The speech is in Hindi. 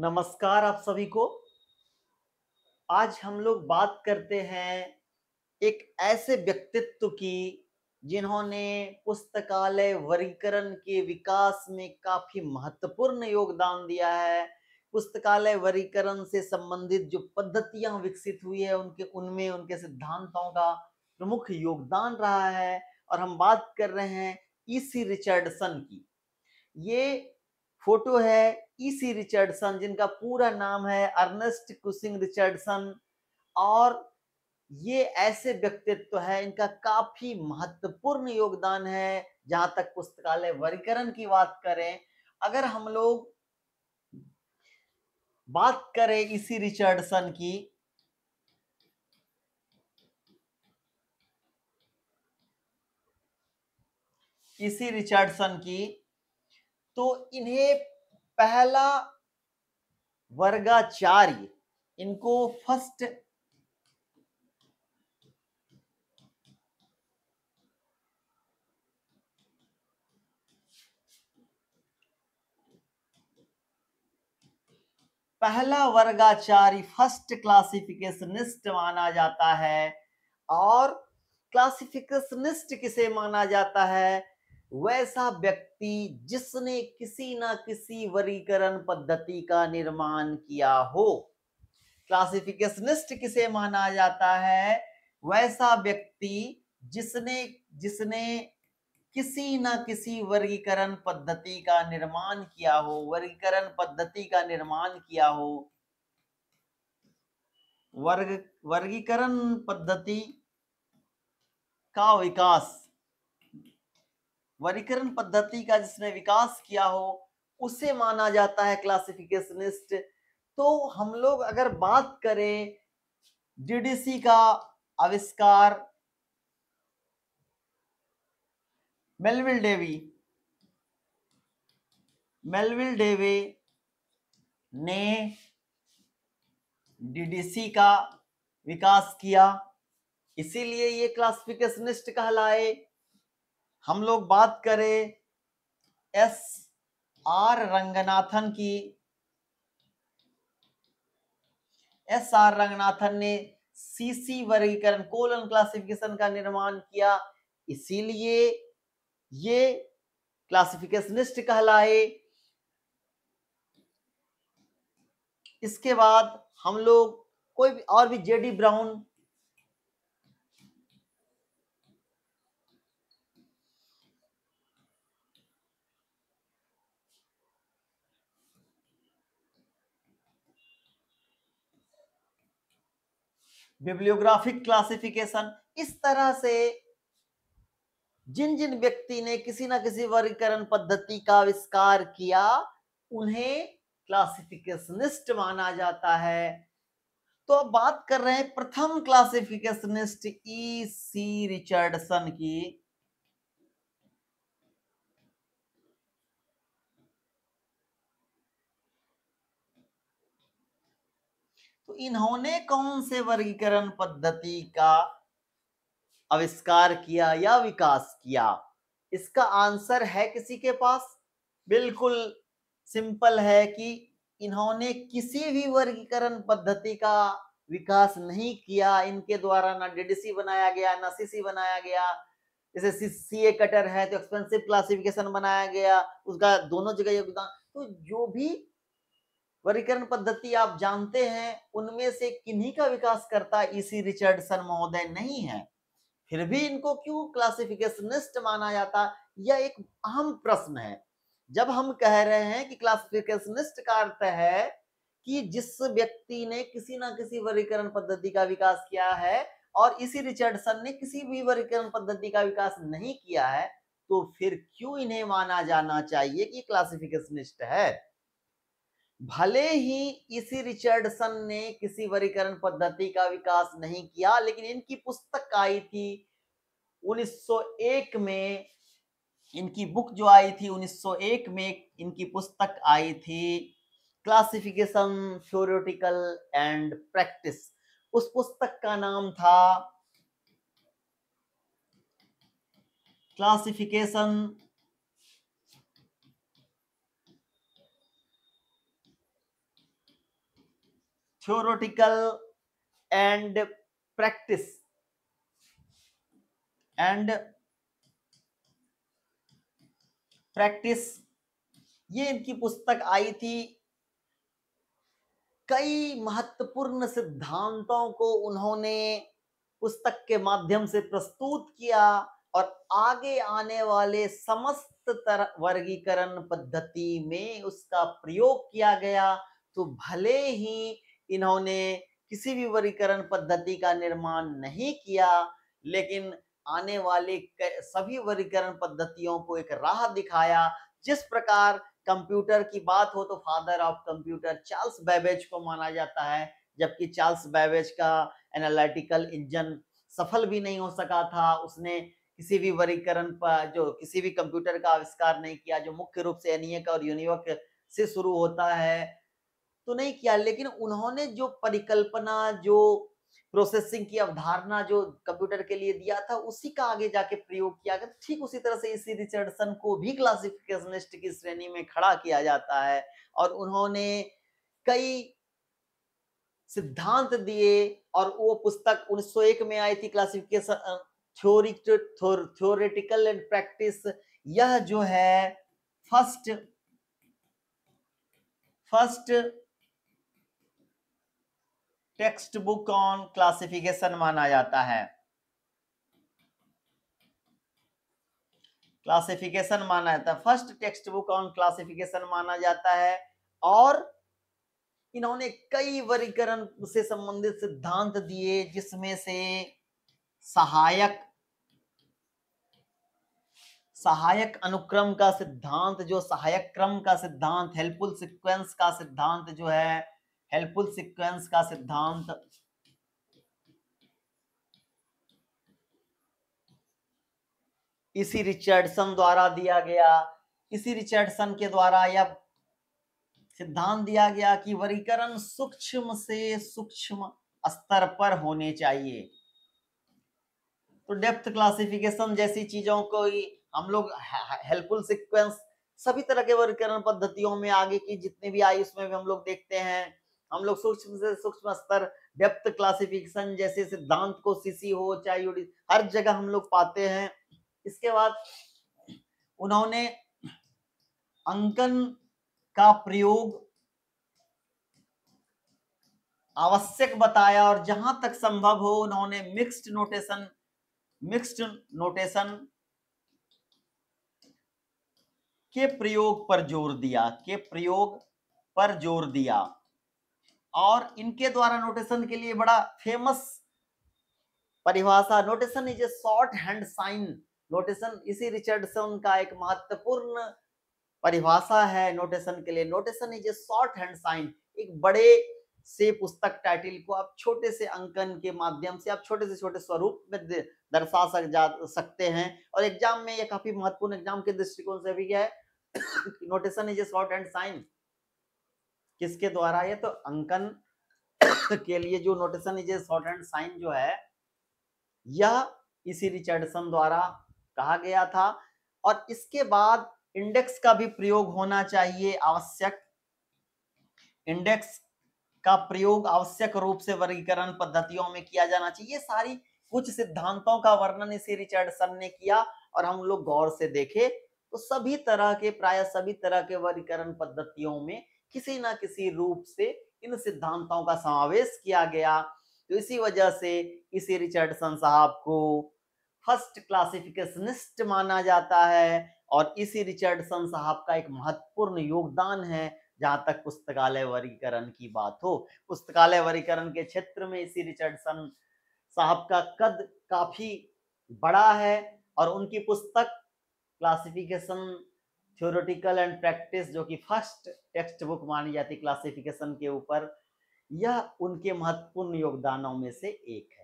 नमस्कार आप सभी को आज हम लोग बात करते हैं एक ऐसे व्यक्तित्व की जिन्होंने पुस्तकालय वर्गीकरण के विकास में काफी महत्वपूर्ण योगदान दिया है पुस्तकालय वर्गीकरण से संबंधित जो पद्धतियां विकसित हुई है उनके उनमें उनके सिद्धांतों का प्रमुख योगदान रहा है और हम बात कर रहे हैं ईसी रिचर्डसन की ये फोटो है ईसी रिचर्डसन जिनका पूरा नाम है अर्नेस्ट कुसिंग रिचर्डसन और ये ऐसे व्यक्तित्व है इनका काफी महत्वपूर्ण योगदान है जहां तक पुस्तकालय वर्गीकरण की बात करें अगर हम लोग बात करें इसी रिचर्डसन की इसी रिचर्डसन की तो इन्हें पहला वर्गाचार्य इनको फर्स्ट पहला वर्गाचारी फर्स्ट क्लासिफिकेशनिस्ट माना जाता है और क्लासिफिकेशनिस्ट किसे माना जाता है वैसा व्यक्ति जिसने किसी ना किसी वर्गीकरण पद्धति का निर्माण किया हो क्लासिफिकेशनिस्ट किसे माना जाता है वैसा व्यक्ति जिसने जिसने किसी ना किसी वर्गीकरण पद्धति का निर्माण किया हो वर्गीकरण पद्धति का निर्माण किया हो वर्ग वर्गीकरण पद्धति का विकास वर्गीकरण पद्धति का जिसने विकास किया हो उसे माना जाता है क्लासिफिकेशनिस्ट तो हम लोग अगर बात करें डीडीसी का आविष्कार मेलविल डेवी मेलविल डेवी ने डीडीसी का विकास किया इसीलिए ये क्लासिफिकेशनिस्ट कहलाए हम लोग बात करें एस आर रंगनाथन की एस आर रंगनाथन ने सीसी वर्गीकरण कोलन क्लासिफिकेशन का निर्माण किया इसीलिए ये क्लासिफिकेशनिस्ट कहलाए इसके बाद हम लोग कोई भी और भी जेडी ब्राउन बिब्लियोग्राफिक क्लासिफिकेशन इस तरह से जिन जिन व्यक्ति ने किसी ना किसी वर्गीकरण पद्धति का आविष्कार किया उन्हें क्लासिफिकेशनिस्ट माना जाता है तो अब बात कर रहे हैं प्रथम क्लासिफिकेशनिस्ट ई सी रिचर्डसन की तो इन्होंने कौन से वर्गीकरण पद्धति का आविष्कार किया या विकास किया इसका आंसर है किसी के पास बिल्कुल सिंपल है कि इन्होंने किसी भी वर्गीकरण पद्धति का विकास नहीं किया इनके द्वारा ना डीडीसी बनाया गया ना सीसी बनाया गया जैसे सी ए कटर है तो एक्सपेंसिव क्लासिफिकेशन बनाया गया उसका दोनों जगह योगदान तो जो भी वर्गीकरण पद्धति आप जानते हैं उनमें से किन्हीं का विकास करता इसी e रिचर्डसन महोदय नहीं है फिर भी इनको क्यों क्लासिफिकेशनिस्ट माना जाता यह एक अहम प्रश्न है जब हम कह रहे हैं कि क्लासिफिकेशनिस्ट का अर्थ है कि जिस व्यक्ति ने किसी ना किसी वर्गीकरण पद्धति का विकास किया है और इसी e रिचर्डसन ने किसी भी वर्गीकरण पद्धति का विकास नहीं किया है तो फिर क्यों इन्हें माना जाना चाहिए कि क्लासिफिकेशनिस्ट है भले ही इसी रिचर्डसन ने किसी वरीकरण पद्धति का विकास नहीं किया लेकिन इनकी पुस्तक आई थी 1901 में इनकी बुक जो आई थी 1901 में इनकी पुस्तक आई थी क्लासिफिकेशन थ्योरिटिकल एंड प्रैक्टिस उस पुस्तक का नाम था classification theoretical and practice and practice ये इनकी पुस्तक आई थी कई महत्वपूर्ण सिद्धांतों को उन्होंने पुस्तक के माध्यम से प्रस्तुत किया और आगे आने वाले समस्त तरह वर्गीकरण पद्धति में उसका प्रयोग किया गया तो भले ही इन्होंने किसी भी वर्गीकरण पद्धति का निर्माण नहीं किया लेकिन आने वाले सभी वर्गीकरण पद्धतियों को एक राह दिखाया जिस प्रकार कंप्यूटर की बात हो तो father of computer Charles Babbage को माना जाता है जबकि चार्ल्स बैबेज का एनालिटिकल इंजन सफल भी नहीं हो सका था उसने किसी भी वर्गीकरण पर जो किसी भी कंप्यूटर का आविष्कार नहीं किया जो मुख्य रूप से एनियक और यूनिवर्क से शुरू होता है तो नहीं किया लेकिन उन्होंने जो परिकल्पना जो प्रोसेसिंग की अवधारणा जो कंप्यूटर के लिए दिया था उसी का आगे जाके प्रयोग किया गया ठीक उसी तरह से इसी रिचर्डसन को भी क्लासिफिकेशनिस्ट की श्रेणी में खड़ा किया जाता है और उन्होंने कई सिद्धांत दिए और वो पुस्तक 1901 में आई थी classification theory theoretical and practice यह जो है first first text book on classification माना जाता है क्लासिफिकेशन माना जाता है first text book on classification माना जाता है और इन्होंने कई वर्गीकरण से संबंधित सिद्धांत दिए जिसमें से सहायक सहायक अनुक्रम का सिद्धांत जो सहायक क्रम का सिद्धांत हेल्पफुल सीक्वेंस का सिद्धांत जो है हेल्पफुल सीक्वेंस का सिद्धांत इसी रिचर्डसन द्वारा दिया गया इसी रिचर्डसन के द्वारा यह सिद्धांत दिया गया कि वर्गीकरण सूक्ष्म से सूक्ष्म स्तर पर होने चाहिए तो डेप्थ क्लासिफिकेशन जैसी चीजों को ही हम लोग हेल्पफुल सीक्वेंस सभी तरह के वर्गीकरण पद्धतियों में आगे की जितने भी आई उसमें भी हम लोग देखते हैं हम लोग सूक्ष्म से सूक्ष्म स्तर डेप्थ क्लासिफिकेशन जैसे सिद्धांत को सीसी हो चाहे यूडी हर जगह हम लोग पाते हैं इसके बाद उन्होंने अंकन का प्रयोग आवश्यक बताया और जहां तक संभव हो उन्होंने मिक्स्ड नोटेशन मिक्स्ड नोटेशन के प्रयोग पर जोर दिया के प्रयोग पर जोर दिया और इनके द्वारा नोटेशन के लिए बड़ा फेमस परिभाषा notation is a shorthand sign notation इसी रिचर्डसन का एक महत्वपूर्ण परिभाषा है नोटेशन के लिए notation is a shorthand sign एक बड़े से पुस्तक टाइटिल को आप छोटे से अंकन के माध्यम से आप छोटे से छोटे स्वरूप में दर्शा सक जा सकते हैं और एग्जाम में यह काफी महत्वपूर्ण एग्जाम के दृष्टिकोण से भी है notation is a shorthand sign किसके द्वारा ये तो अंकन के लिए जो notation is short and sign जो है यह इसी रिचर्डसन द्वारा कहा गया था और इसके बाद इंडेक्स का भी प्रयोग होना चाहिए आवश्यक इंडेक्स का प्रयोग आवश्यक रूप से वर्गीकरण पद्धतियों में किया जाना चाहिए ये सारी कुछ सिद्धांतों का वर्णन इसी रिचर्डसन ने किया और हम लोग गौर से देखे तो सभी तरह के प्राय सभी तरह के वर्गीकरण पद्धतियों में किसी ना किसी रूप से इन सिद्धांतों का समावेश किया गया तो इसी वजह से इसी रिचर्डसन साहब को फर्स्ट क्लासिफिकेशनिस्ट माना जाता है और इसी रिचर्डसन साहब का एक महत्वपूर्ण योगदान है जहां तक पुस्तकालय वर्गीकरण की बात हो पुस्तकालय वर्गीकरण के क्षेत्र में इसी रिचर्डसन साहब का कद काफी बड़ा है और उनकी पुस्तक क्लासिफिकेशन थ्योरेटिकल एंड प्रैक्टिस जो कि फर्स्ट टेक्स्ट बुक मानी जाती क्लासिफिकेशन के ऊपर यह उनके महत्वपूर्ण योगदानों में से एक है